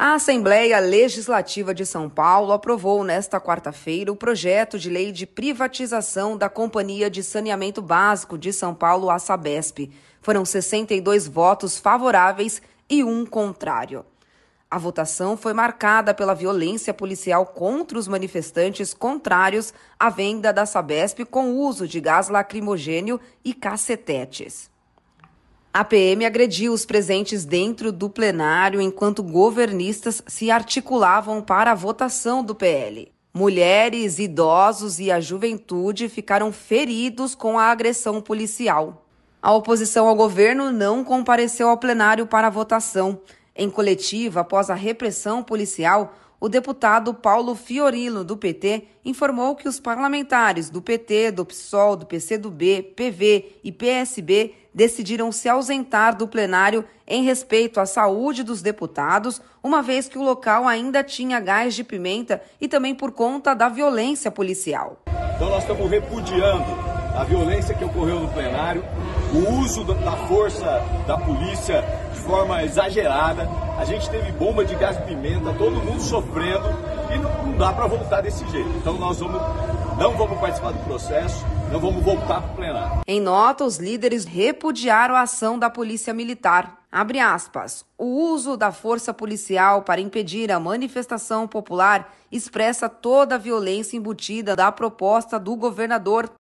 A Assembleia Legislativa de São Paulo aprovou nesta quarta-feira o projeto de lei de privatização da Companhia de Saneamento Básico de São Paulo, a Sabesp. Foram 62 votos favoráveis e um contrário. A votação foi marcada pela violência policial contra os manifestantes contrários à venda da Sabesp com uso de gás lacrimogênio e cacetetes. A PM agrediu os presentes dentro do plenário enquanto governistas se articulavam para a votação do PL. Mulheres, idosos e a juventude ficaram feridos com a agressão policial. A oposição ao governo não compareceu ao plenário para a votação. Em coletiva, após a repressão policial, o deputado Paulo Fiorino, do PT, informou que os parlamentares do PT, do PSOL, do PCdoB, PV e PSB decidiram se ausentar do plenário em respeito à saúde dos deputados, uma vez que o local ainda tinha gás de pimenta e também por conta da violência policial. Então, nós estamos repudiando a violência que ocorreu no plenário, o uso da força da polícia forma exagerada. A gente teve bomba de gás pimenta, todo mundo sofrendo e não, dá para voltar desse jeito. Então nós vamos, não vamos participar do processo, não vamos voltar para o plenário. Em nota, os líderes repudiaram a ação da Polícia Militar. Abre aspas. O uso da força policial para impedir a manifestação popular expressa toda a violência embutida da proposta do governador